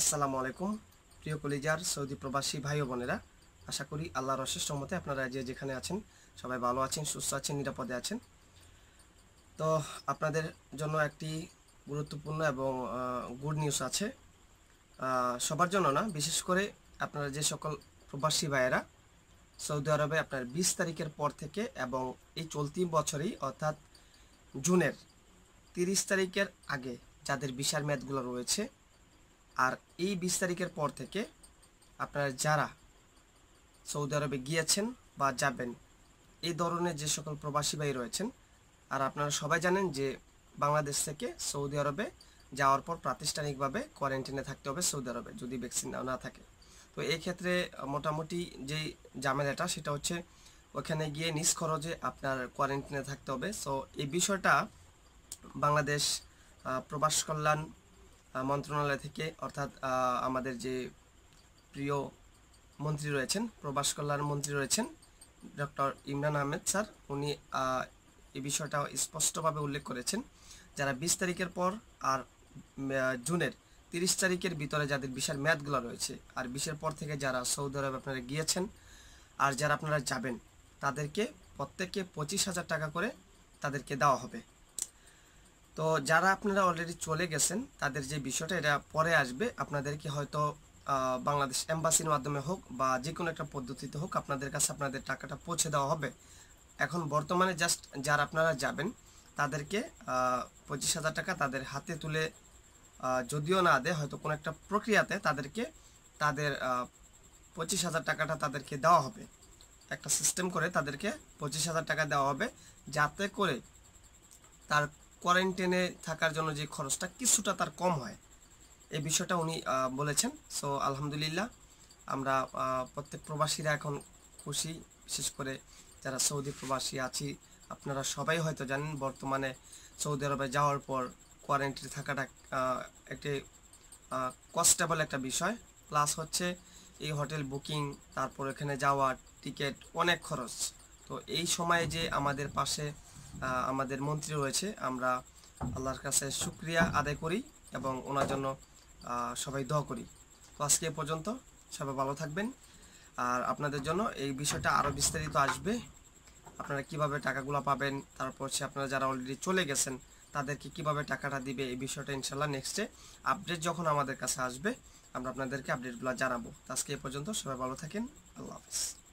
আসসালামু আলাইকুম প্রিয় কলিজার সৌদি প্রবাসী ভাই ও বোনেরা আশা করি আল্লাহর অশেষ মতে আপনারা যে যেখানে আছেন সবাই ভালো আছেন সুস্থ আছেন নিরাপদে আছেন তো আপনাদের জন্য একটি গুরুত্বপূর্ণ এবং গুড নিউজ আছে সবার জন্য না বিশেষ করে আপনারা যে সকল প্রবাসী ভাইয়েরা সৌদি আরবে আপনার বিশ তারিখের পর থেকে এবং এই চলতি বছরেই অর্থাৎ জুনের তিরিশ তারিখের আগে যাদের বিশার মেয়াদগুলো রয়েছে আর এই বিশ তারিখের পর থেকে আপনারা যারা সৌদি আরবে গিয়েছেন বা যাবেন এই ধরনের যে সকল প্রবাসী ভাই রয়েছেন আর আপনারা সবাই জানেন যে বাংলাদেশ থেকে সৌদি আরবে যাওয়ার পর প্রাতিষ্ঠানিকভাবে কোয়ারেন্টিনে থাকতে হবে সৌদি আরবে যদি ভ্যাকসিন না থাকে তো এই ক্ষেত্রে মোটামুটি যে জামেলাটা সেটা হচ্ছে ওখানে গিয়ে নিজ খরচে আপনার কোয়ারেন্টিনে থাকতে হবে সো এই বিষয়টা বাংলাদেশ প্রবাস কল্যাণ মন্ত্রণালয় থেকে অর্থাৎ আমাদের যে প্রিয় মন্ত্রী রয়েছেন প্রবাস কল্যাণ মন্ত্রী রয়েছেন ডক্টর ইমরান আহমেদ স্যার উনি এই বিষয়টা স্পষ্টভাবে উল্লেখ করেছেন যারা বিশ তারিখের পর আর জুনের তিরিশ তারিখের ভিতরে যাদের বিশের ম্যাথগুলো রয়েছে আর বিশের পর থেকে যারা সৌদি আরব আপনারা গিয়েছেন আর যারা আপনারা যাবেন তাদেরকে প্রত্যেককে পঁচিশ হাজার টাকা করে তাদেরকে দেওয়া হবে তো যারা আপনারা অলরেডি চলে গেছেন তাদের যে বিষয়টা এটা পরে আসবে আপনাদেরকে হয়তো বাংলাদেশ এম্বাসির মাধ্যমে হোক বা যে কোনো একটা পদ্ধতিতে হোক আপনাদের কাছে আপনাদের টাকাটা পৌঁছে দেওয়া হবে এখন বর্তমানে জাস্ট যারা আপনারা যাবেন তাদেরকে পঁচিশ হাজার টাকা তাদের হাতে তুলে যদিও না দেয় হয়তো কোনো একটা প্রক্রিয়াতে তাদেরকে তাদের পঁচিশ হাজার টাকাটা তাদেরকে দেওয়া হবে একটা সিস্টেম করে তাদেরকে পঁচিশ হাজার টাকা দেওয়া হবে যাতে করে তার কোয়ারেন্টাইনে থাকার জন্য যে খরচটা কিছুটা তার কম হয় এই বিষয়টা উনি বলেছেন সো আলহামদুলিল্লাহ আমরা প্রত্যেক প্রবাসীরা এখন খুশি বিশেষ করে যারা সৌদি প্রবাসী আছি আপনারা সবাই হয়তো জানেন বর্তমানে সৌদি আরবে যাওয়ার পর কোয়ারেন্টাইনে থাকাটা একটি কস্টেবল একটা বিষয় প্লাস হচ্ছে এই হোটেল বুকিং তারপর এখানে যাওয়া টিকিট অনেক খরচ তো এই সময়ে যে আমাদের পাশে আমাদের মন্ত্রী রয়েছে আমরা আল্লাহর কাছে সুক্রিয়া আদায় করি এবং ওনার জন্য সবাই দোয়া করি তো আজকে পর্যন্ত সবাই ভালো থাকবেন আর আপনাদের জন্য এই বিষয়টা আরও বিস্তারিত আসবে আপনারা কিভাবে টাকাগুলো পাবেন তারপর হচ্ছে আপনারা যারা অলরেডি চলে গেছেন তাদেরকে কিভাবে টাকাটা দিবে এই বিষয়টা ইনশাল্লাহ নেক্সটে আপডেট যখন আমাদের কাছে আসবে আমরা আপনাদেরকে আপডেটগুলো জানাবো আজকে এ পর্যন্ত সবাই ভালো থাকেন আল্লাহ হাফিজ